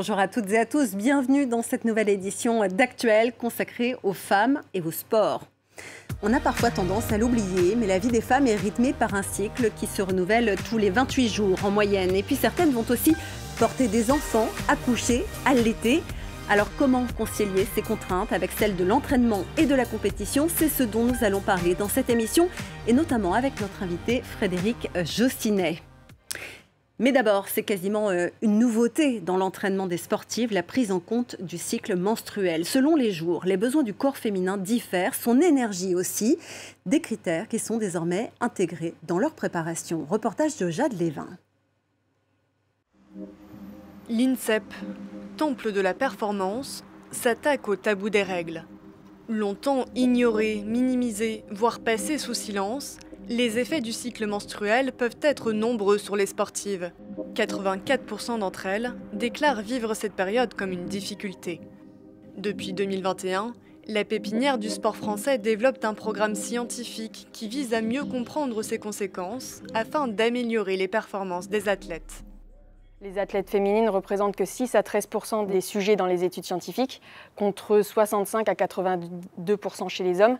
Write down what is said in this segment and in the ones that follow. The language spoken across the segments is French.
Bonjour à toutes et à tous, bienvenue dans cette nouvelle édition d'Actuel consacrée aux femmes et au sport. On a parfois tendance à l'oublier, mais la vie des femmes est rythmée par un cycle qui se renouvelle tous les 28 jours en moyenne. Et puis certaines vont aussi porter des enfants, accoucher, allaiter. Alors comment concilier ces contraintes avec celles de l'entraînement et de la compétition C'est ce dont nous allons parler dans cette émission, et notamment avec notre invité Frédéric Jostinet. Mais d'abord, c'est quasiment euh, une nouveauté dans l'entraînement des sportives, la prise en compte du cycle menstruel. Selon les jours, les besoins du corps féminin diffèrent, son énergie aussi, des critères qui sont désormais intégrés dans leur préparation. Reportage de Jade Lévin. L'INSEP, temple de la performance, s'attaque au tabou des règles. Longtemps ignoré, minimisé, voire passé sous silence, les effets du cycle menstruel peuvent être nombreux sur les sportives. 84% d'entre elles déclarent vivre cette période comme une difficulté. Depuis 2021, la pépinière du sport français développe un programme scientifique qui vise à mieux comprendre ses conséquences afin d'améliorer les performances des athlètes. Les athlètes féminines représentent que 6 à 13 des sujets dans les études scientifiques, contre 65 à 82 chez les hommes.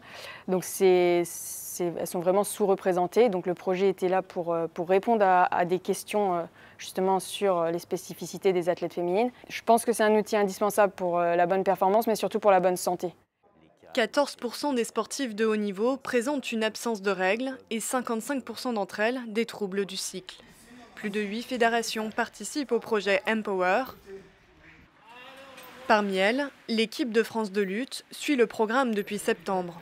Donc elles sont vraiment sous-représentées. Donc le projet était là pour, euh, répondre à, des questions euh, justement sur euh, les spécificités des athlètes féminines. Je pense que c'est un outil indispensable pour la bonne performance, mais surtout pour la bonne santé. 14% des sportifs de haut niveau présentent une absence de règles et 55% d'entre elles des troubles du cycle. Plus de huit fédérations participent au projet Empower. Parmi elles, l'équipe de France de lutte suit le programme depuis septembre.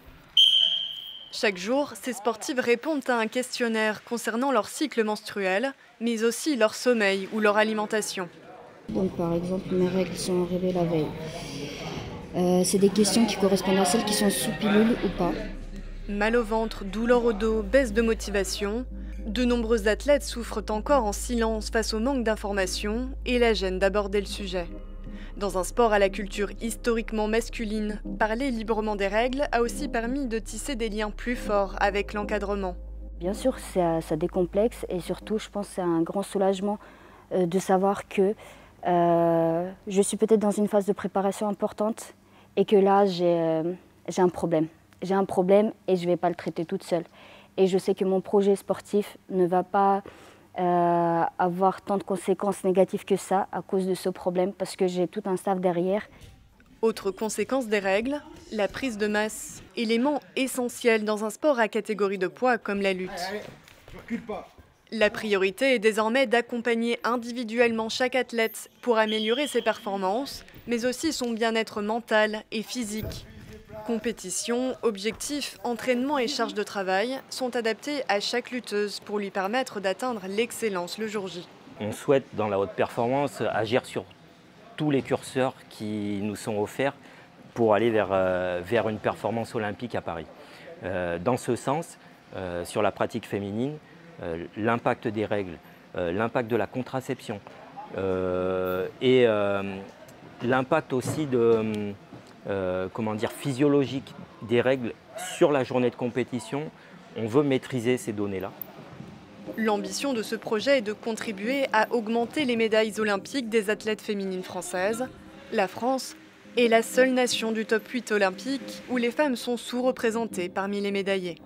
Chaque jour, ces sportives répondent à un questionnaire concernant leur cycle menstruel, mais aussi leur sommeil ou leur alimentation. Donc par exemple, mes règles sont arrivées la veille. Euh, c'est des questions qui correspondent à celles qui sont sous pilule ou pas. Mal au ventre, douleur au dos, baisse de motivation, de nombreux athlètes souffrent encore en silence face au manque d'informations et la gêne d'aborder le sujet. Dans un sport à la culture historiquement masculine, parler librement des règles a aussi permis de tisser des liens plus forts avec l'encadrement. Bien sûr, ça, décomplexe et surtout, je pense, c'est un grand soulagement euh, de savoir que euh, je suis peut-être dans une phase de préparation importante et que là, j'ai euh, un problème. J'ai un problème et je ne vais pas le traiter toute seule et je sais que mon projet sportif ne va pas euh, avoir tant de conséquences négatives que ça à cause de ce problème parce que j'ai tout un staff derrière. Autre conséquence des règles, la prise de masse, élément essentiel dans un sport à catégorie de poids comme la lutte. La priorité est désormais d'accompagner individuellement chaque athlète pour améliorer ses performances, mais aussi son bien-être mental et physique. Compétition, objectifs, entraînement et charge de travail sont adaptés à chaque lutteuse pour lui permettre d'atteindre l'excellence le jour J. On souhaite dans la haute performance agir sur tous les curseurs qui nous sont offerts pour aller vers, euh, vers une performance olympique à Paris. Euh, dans ce sens, euh, sur la pratique féminine, l'impact des règles, l'impact de la contraception et l'impact aussi de hum, euh, comment dire, physiologique des règles sur la journée de compétition. On veut maîtriser ces données-là. L'ambition de ce projet est de contribuer à augmenter les médailles olympiques des athlètes féminines françaises. La France est la seule nation du top 8 olympique où les femmes sont sous-représentées parmi les médaillés.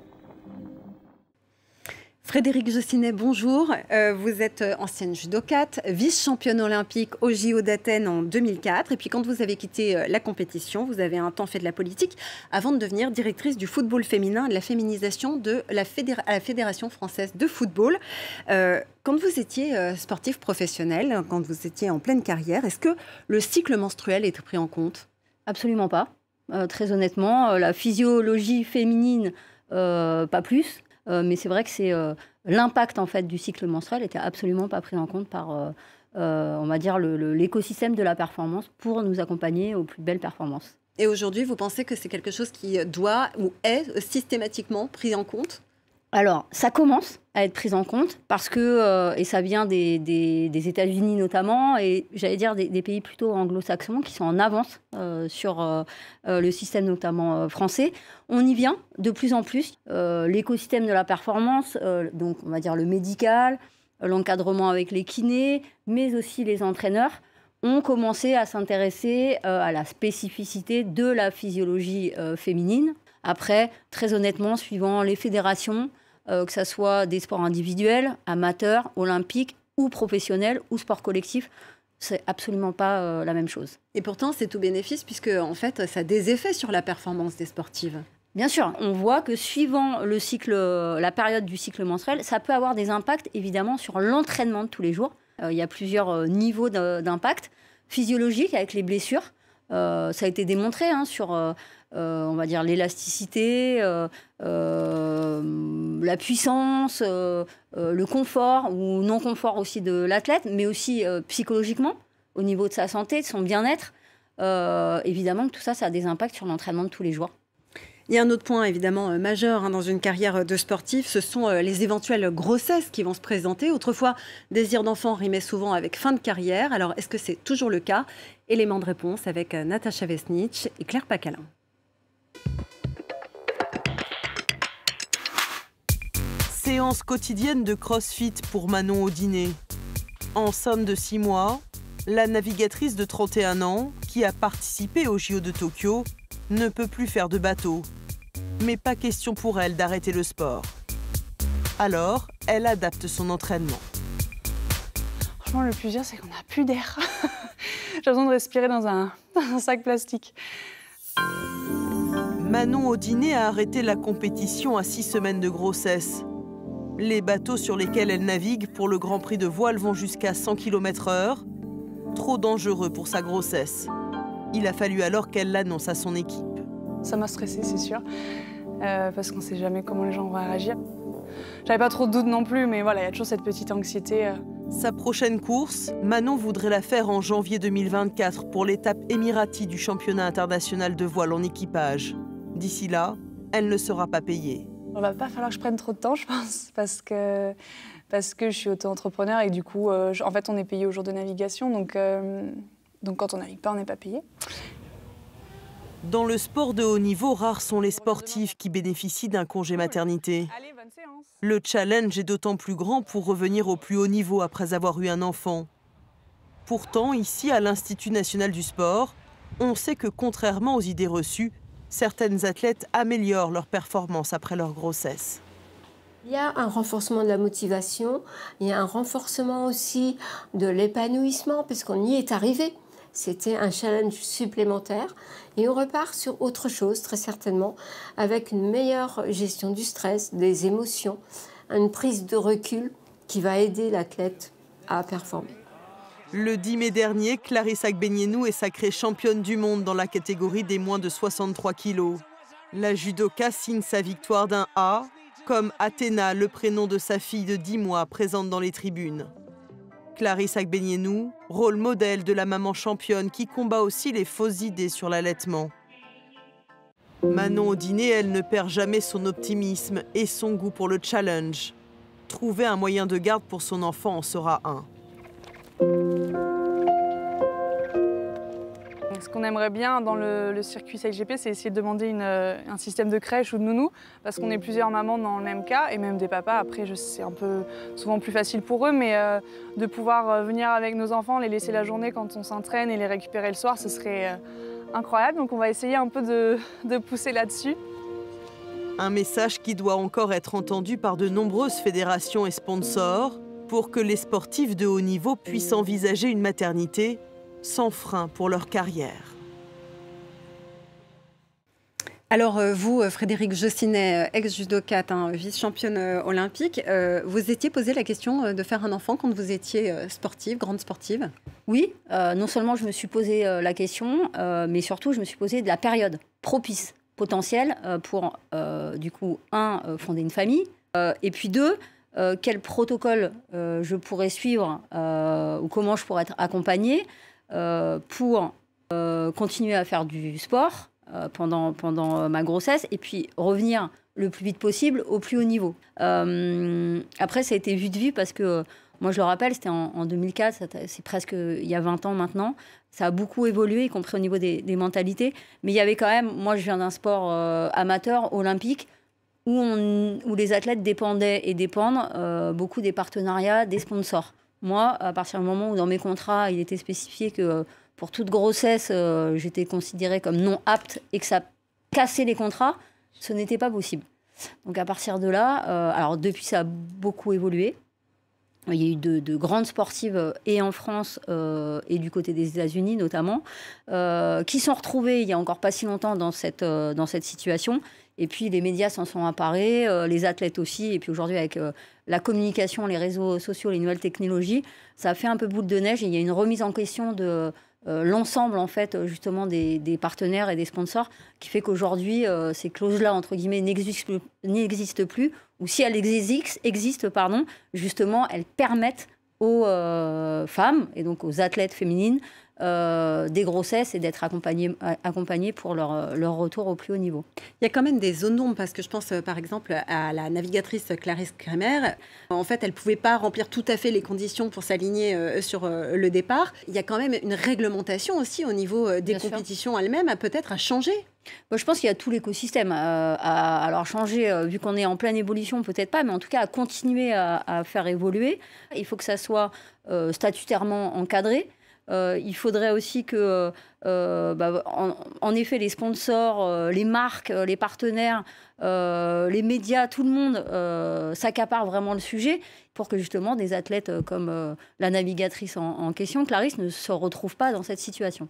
Frédéric Jossinet, bonjour. Euh, vous êtes euh, ancienne judokate, vice-championne olympique au JO d'Athènes en 2004. Et puis quand vous avez quitté euh, la compétition, vous avez un temps fait de la politique avant de devenir directrice du football féminin et de la féminisation de la, Fédération française de football. quand vous étiez sportive professionnelle, quand vous étiez en pleine carrière, est-ce que le cycle menstruel est pris en compte Absolument pas. très honnêtement, la physiologie féminine, pas plus. Euh, mais c'est vrai que c'est euh, l'impact en fait du cycle menstruel n'était absolument pas pris en compte par euh, on va dire l'écosystème de la performance pour nous accompagner aux plus belles performances. Et aujourd'hui, vous pensez que c'est quelque chose qui doit ou est systématiquement pris en compte alors, ça commence à être pris en compte parce que, euh, et ça vient des, États-Unis notamment, et j'allais dire des, pays plutôt anglo-saxons qui sont en avance euh, sur euh, le système notamment français. On y vient de plus en plus. L'écosystème de la performance, donc on va dire le médical, l'encadrement avec les kinés, mais aussi les entraîneurs, ont commencé à s'intéresser à la spécificité de la physiologie féminine. Après, très honnêtement, suivant les fédérations, euh, que ce soit des sports individuels, amateurs, olympiques ou professionnels ou sports collectifs. C'est absolument pas euh, la même chose. Et pourtant, c'est tout bénéfice puisque en fait, ça a des effets sur la performance des sportives. Bien sûr, on voit que suivant le cycle, euh, la période du cycle menstruel, ça peut avoir des impacts évidemment sur l'entraînement de tous les jours. il y a plusieurs niveaux d'impact physiologique avec les blessures, euh, ça a été démontré hein, sur, euh, euh, on va dire, l'élasticité, la puissance, le confort ou non-confort aussi de l'athlète, mais aussi psychologiquement, au niveau de sa santé, de son bien-être. évidemment que tout ça, ça a des impacts sur l'entraînement de tous les joueurs. Il y a un autre point évidemment euh, majeur hein, dans une carrière euh, de sportif, ce sont euh, les éventuelles grossesses qui vont se présenter. Autrefois, désir d'enfant rimait souvent avec fin de carrière. Alors est-ce que c'est toujours le cas Élément de réponse avec Natacha Vesnitch et Claire Pacalin. Séance quotidienne de CrossFit pour Manon au dîner. En somme de six mois, la navigatrice de 31 ans, qui a participé au JO de Tokyo, ne peut plus faire de bateau mais pas question pour elle d'arrêter le sport. Alors, elle adapte son entraînement. Franchement, le plus dur, c'est qu'on n'a plus d'air. J'ai besoin de respirer dans un, sac plastique. Manon Audinet a arrêté la compétition à six semaines de grossesse. Les bateaux sur lesquels elle navigue pour le Grand Prix de voile vont jusqu'à 100 km/h. Trop dangereux pour sa grossesse. Il a fallu alors qu'elle l'annonce à son équipe. Ça m'a stressée, c'est sûr. Euh, parce qu'on ne sait jamais comment les gens vont réagir. J'avais pas trop de doutes non plus, mais voilà, il y a toujours cette petite anxiété. Euh. Sa prochaine course, Manon voudrait la faire en janvier 2024 pour l'étape Emirati du championnat international de voile en équipage. D'ici là, elle ne sera pas payée. On va pas falloir que je prenne trop de temps, je pense, parce que, parce que je suis auto-entrepreneur et du coup, euh, en fait, on est payé au jour de navigation. Donc, donc quand on navigue pas, on n'est pas payé. Dans le sport de haut niveau, rares sont les sportifs qui bénéficient d'un congé maternité. Le challenge est d'autant plus grand pour revenir au plus haut niveau après avoir eu un enfant. Pourtant, ici, à l'Institut national du sport, on sait que contrairement aux idées reçues, certaines athlètes améliorent leurs performance après leur grossesse. Il y a un renforcement de la motivation, il y a un renforcement aussi de l'épanouissement, parce qu'on y est arrivé. C'était un challenge supplémentaire et on repart sur autre chose très certainement avec une meilleure gestion du stress, des émotions, une prise de recul qui va aider l'athlète à performer. Le 10 mai dernier, Clarissa Agbenienou est sacrée championne du monde dans la catégorie des moins de 63 kilos. La judoka signe sa victoire d'un A, comme Athéna, le prénom de sa fille de 10 mois présente dans les tribunes. Clarisse Agbenienou, rôle modèle de la maman championne qui combat aussi les fausses idées sur l'allaitement. Manon au dîner, elle ne perd jamais son optimisme et son goût pour le challenge. Trouver un moyen de garde pour son enfant en sera un. ce qu'on aimerait bien dans le, circuit CLGP, c'est essayer de demander euh, un système de crèche ou de nounou, parce qu'on est plusieurs mamans dans le même cas, et même des papas. Après, c'est un peu souvent plus facile pour eux, mais euh, de pouvoir euh, venir avec nos enfants, les laisser la journée quand on s'entraîne et les récupérer le soir, ce serait incroyable. Donc on va essayer un peu de, de pousser là-dessus. Un message qui doit encore être entendu par de nombreuses fédérations et sponsors pour que les sportifs de haut niveau puissent envisager une maternité sans frein pour leur carrière. Alors euh, vous, euh, Frédéric Jossinet, euh, ex-judocate, hein, vice-championne olympique, vous étiez posé la question de faire un enfant quand vous étiez sportive, grande sportive Oui, non seulement je me suis posé la question, mais surtout je me suis posé de la période propice, potentielle, pour du coup, un, fonder une famille, et puis deux, quel protocole je pourrais suivre ou comment je pourrais être accompagnée euh, pour euh, continuer à faire du sport euh, pendant, pendant ma grossesse et puis revenir le plus vite possible au plus haut niveau. après, ça a été vu de vue parce que... Moi, je le rappelle, c'était en, 2004, c'est presque il y a 20 ans maintenant. Ça a beaucoup évolué, y compris au niveau des, mentalités. Mais il y avait quand même, moi, je viens d'un sport amateur, olympique, où, on, où, les athlètes dépendaient et dépendent beaucoup des partenariats, des sponsors. Moi, à partir du moment où dans mes contrats, il était spécifié que euh, pour toute grossesse, euh, j'étais considérée comme non apte et que ça cassait les contrats, ce n'était pas possible. Donc à partir de là, euh, alors depuis ça a beaucoup évolué. Il y a eu de, grandes sportives et en France et du côté des États-Unis notamment, qui qui sont retrouvées il n'y a encore pas si longtemps dans cette, dans cette situation et puis les médias s'en sont emparés, euh, les athlètes aussi. Et puis aujourd'hui, avec euh, la communication, les réseaux sociaux, les nouvelles technologies, ça a fait un peu boule de neige. il y a une remise en question de euh, l'ensemble, en fait, justement, des, des, partenaires et des sponsors, qui fait qu'aujourd'hui, ces clauses-là, entre guillemets, n'existent plus, ou si elles existent, existent, pardon, justement, elles permettent aux euh, femmes et donc aux athlètes féminines euh, des grossesses et d'être accompagnées pour euh, leur, retour au plus haut niveau. Il y a quand même des zones d'ombre parce que je pense par exemple à la navigatrice Clarisse Kremer. En fait, elle ne pouvait pas remplir tout à fait les conditions pour s'aligner sur le départ. Il y a quand même une réglementation aussi au niveau des compétitions elles-mêmes à peut-être à changer je pense qu'il y a tout l'écosystème. Euh, à, alors changer, euh, vu qu'on est en pleine évolution, peut-être pas, mais en tout cas à continuer à, faire évoluer. Il faut que ça soit euh, statutairement encadré. il faudrait aussi que, bah, en, effet, les sponsors, les marques, les partenaires, les médias, tout le monde s'accaparent vraiment le sujet pour que justement des athlètes comme la navigatrice en, en question, Clarisse, ne se retrouvent pas dans cette situation.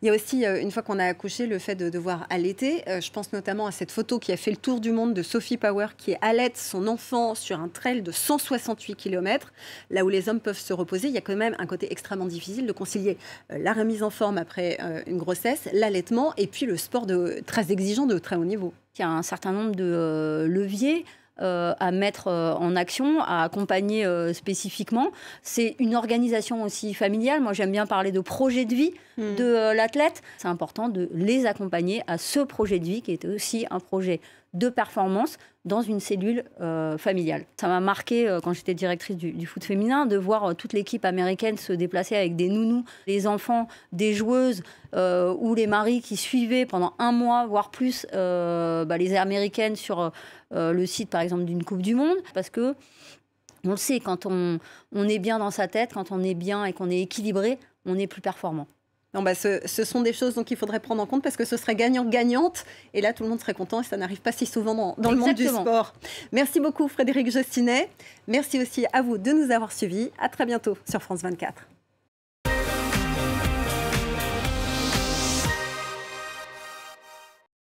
Il y a aussi, euh, une fois qu'on a accouché, le fait de devoir allaiter. Euh, je pense notamment à cette photo qui a fait le tour du monde de Sophie Power qui allaite son enfant sur un trail de 168 km, là où les hommes peuvent se reposer. Il y a quand même un côté extrêmement difficile de concilier euh, la remise en forme après une grossesse, l'allaitement et puis le sport de, très exigeant de très haut niveau. Il y a un certain nombre de leviers. Euh, à mettre euh, en action, à accompagner euh, spécifiquement. C'est une organisation aussi familiale. Moi, j'aime bien parler de projet de vie hmm. de l'athlète. C'est important de les accompagner à ce projet de vie qui est aussi un projet de performance dans une cellule familiale. Ça m'a marqué quand j'étais directrice du, foot féminin de voir toute l'équipe américaine se déplacer avec des nounous, les enfants des joueuses ou les maris qui suivaient pendant un mois, voire plus, bah, les Américaines sur euh, le site, par exemple, d'une Coupe du Monde, parce que on le sait, quand on, est bien dans sa tête, quand on est bien et qu'on est équilibré, on est plus performant. Non, bah ce, sont des choses qu'il faudrait prendre en compte parce que ce serait gagnant-gagnante. Et là, tout le monde serait content et ça n'arrive pas si souvent dans, dans le monde du sport. Merci beaucoup, Frédéric Justinet. Merci aussi à vous de nous avoir suivis. À très bientôt sur France 24.